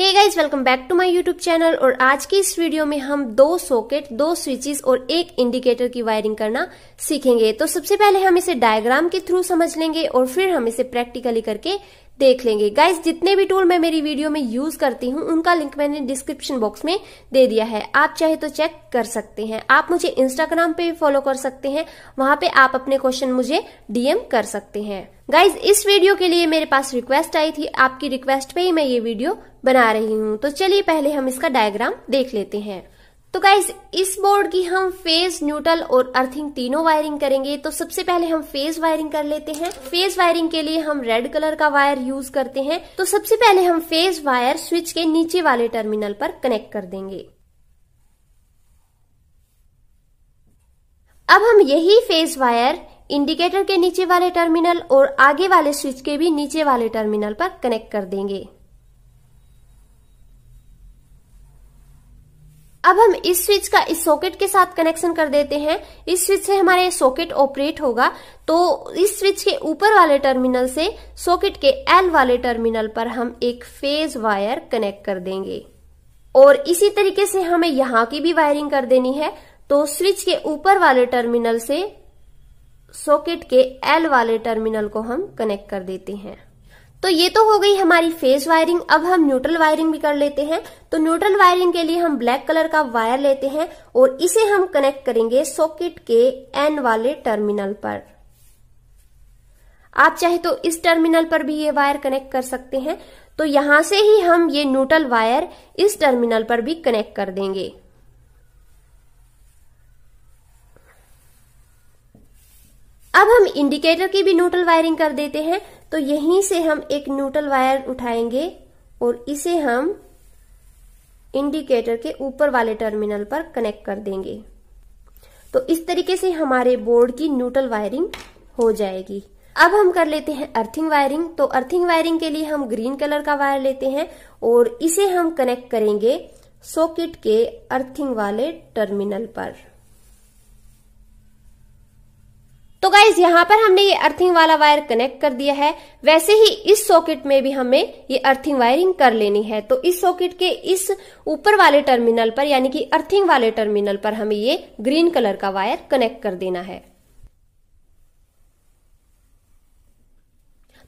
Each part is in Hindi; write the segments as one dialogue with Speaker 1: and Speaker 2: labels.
Speaker 1: hey guys welcome back to my YouTube channel और आज की इस वीडियो में हम दो सॉकेट दो स्विचेस और एक इंडिकेटर की वायरिंग करना सीखेंगे तो सबसे पहले हम इसे डायग्राम के थ्रू समझ लेंगे और फिर हम इसे प्रैक्टिकली करके देख लेंगे गाइज जितने भी टूल मैं मेरी वीडियो में यूज करती हूँ उनका लिंक मैंने डिस्क्रिप्शन बॉक्स में दे दिया है आप चाहे तो चेक कर सकते हैं आप मुझे इंस्टाग्राम पे भी फॉलो कर सकते हैं वहां पे आप अपने क्वेश्चन मुझे डीएम कर सकते हैं गाइज इस वीडियो के लिए मेरे पास रिक्वेस्ट आई थी आपकी रिक्वेस्ट पे ही मैं ये वीडियो बना रही हूँ तो चलिए पहले हम इसका डायग्राम देख लेते हैं तो गाइज इस बोर्ड की हम फेज न्यूट्रल और अर्थिंग तीनों वायरिंग करेंगे तो सबसे पहले हम फेज वायरिंग कर लेते हैं फेज वायरिंग के लिए हम रेड कलर का वायर यूज करते हैं तो सबसे पहले हम फेज वायर स्विच के नीचे वाले टर्मिनल पर कनेक्ट कर देंगे अब हम यही फेज वायर इंडिकेटर के नीचे वाले टर्मिनल और आगे वाले स्विच के भी नीचे वाले टर्मिनल पर कनेक्ट कर देंगे अब हम इस स्विच का इस सॉकेट के साथ कनेक्शन कर देते हैं इस स्विच से हमारे सॉकेट ऑपरेट होगा तो इस स्विच के ऊपर वाले टर्मिनल से सॉकेट के एल वाले टर्मिनल पर हम एक फेज वायर कनेक्ट कर देंगे और इसी तरीके से हमें यहाँ की भी वायरिंग कर देनी है तो स्विच के ऊपर वाले टर्मिनल से सॉकेट के एल वाले टर्मिनल को हम कनेक्ट कर देते हैं तो ये तो हो गई हमारी फेस वायरिंग अब हम न्यूट्रल वायरिंग भी कर लेते हैं तो न्यूट्रल वायरिंग के लिए हम ब्लैक कलर का वायर लेते हैं और इसे हम कनेक्ट करेंगे सॉकेट के एन वाले टर्मिनल पर आप चाहे तो इस टर्मिनल पर भी ये वायर कनेक्ट कर सकते हैं तो यहां से ही हम ये न्यूट्रल वायर इस टर्मिनल पर भी कनेक्ट कर देंगे अब हम इंडिकेटर की भी न्यूट्रल वायरिंग कर देते हैं तो यहीं से हम एक न्यूट्रल वायर उठाएंगे और इसे हम इंडिकेटर के ऊपर वाले टर्मिनल पर कनेक्ट कर देंगे तो इस तरीके से हमारे बोर्ड की न्यूट्रल वायरिंग हो जाएगी अब हम कर लेते हैं अर्थिंग वायरिंग तो अर्थिंग वायरिंग के लिए हम ग्रीन कलर का वायर लेते हैं और इसे हम कनेक्ट करेंगे सॉकेट के अर्थिंग वाले टर्मिनल पर तो गाइज यहाँ पर हमने ये अर्थिंग वाला वायर कनेक्ट कर दिया है वैसे ही इस सॉकेट में भी हमें ये अर्थिंग वायरिंग कर लेनी है तो इस सॉकेट के इस ऊपर वाले टर्मिनल पर यानी कि अर्थिंग वाले टर्मिनल पर हमें ये ग्रीन कलर का वायर कनेक्ट कर देना है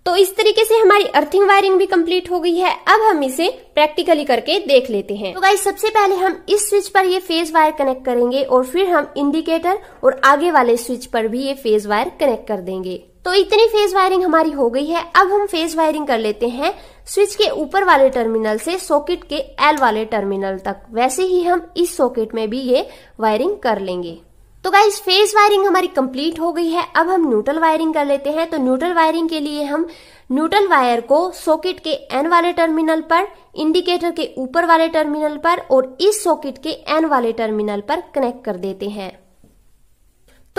Speaker 1: तो इस तरीके से हमारी अर्थिंग वायरिंग भी कंप्लीट हो गई है अब हम इसे प्रैक्टिकली करके देख लेते हैं तो गाइस सबसे पहले हम इस स्विच पर ये फेज वायर कनेक्ट करेंगे और फिर हम इंडिकेटर और आगे वाले स्विच पर भी ये फेज वायर कनेक्ट कर देंगे तो इतनी फेज वायरिंग हमारी हो गई है अब हम फेज वायरिंग कर लेते हैं स्विच के ऊपर वाले टर्मिनल से सॉकेट के एल वाले टर्मिनल तक वैसे ही हम इस सॉकेट में भी ये वायरिंग कर लेंगे तो गाइज फेस वायरिंग हमारी कंप्लीट हो गई है अब हम न्यूट्रल वायरिंग कर लेते हैं तो न्यूट्रल वायरिंग के लिए हम न्यूट्रल वायर को सॉकेट के एन वाले टर्मिनल पर इंडिकेटर के ऊपर वाले टर्मिनल पर और इस सॉकेट के एन वाले टर्मिनल पर कनेक्ट कर देते हैं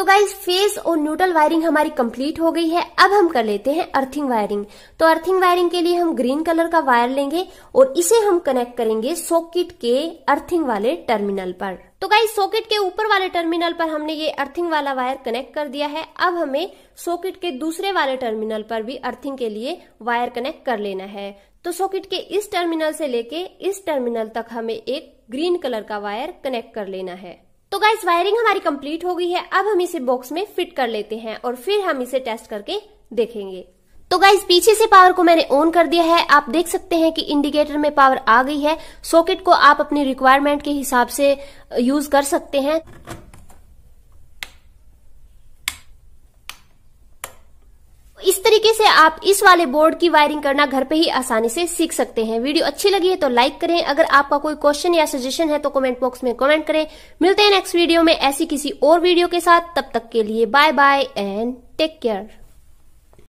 Speaker 1: तो गाइज फेस और न्यूट्रल वायरिंग हमारी कंप्लीट हो गई है अब हम कर लेते हैं अर्थिंग वायरिंग तो अर्थिंग वायरिंग के लिए हम ग्रीन कलर का वायर लेंगे और इसे हम कनेक्ट करेंगे सॉकेट के अर्थिंग वाले टर्मिनल पर तो गाइज सॉकेट के ऊपर वाले टर्मिनल पर हमने ये अर्थिंग वाला वायर कनेक्ट कर दिया है अब हमें सॉकेट के दूसरे वाले टर्मिनल पर भी अर्थिंग के लिए वायर कनेक्ट कर लेना है तो सॉकेट के इस टर्मिनल से लेके इस टर्मिनल तक हमें एक ग्रीन कलर का वायर कनेक्ट कर लेना है तो गाइस वायरिंग हमारी कंप्लीट हो गई है अब हम इसे बॉक्स में फिट कर लेते हैं और फिर हम इसे टेस्ट करके देखेंगे तो गाइस पीछे से पावर को मैंने ऑन कर दिया है आप देख सकते हैं कि इंडिकेटर में पावर आ गई है सॉकेट को आप अपनी रिक्वायरमेंट के हिसाब से यूज uh, कर सकते हैं इस तरीके से आप इस वाले बोर्ड की वायरिंग करना घर पे ही आसानी से सीख सकते हैं वीडियो अच्छी लगी है तो लाइक करें अगर आपका कोई क्वेश्चन या सजेशन है तो कमेंट बॉक्स में कमेंट करें मिलते हैं नेक्स्ट वीडियो में ऐसी किसी और वीडियो के साथ तब तक के लिए bye bye and take care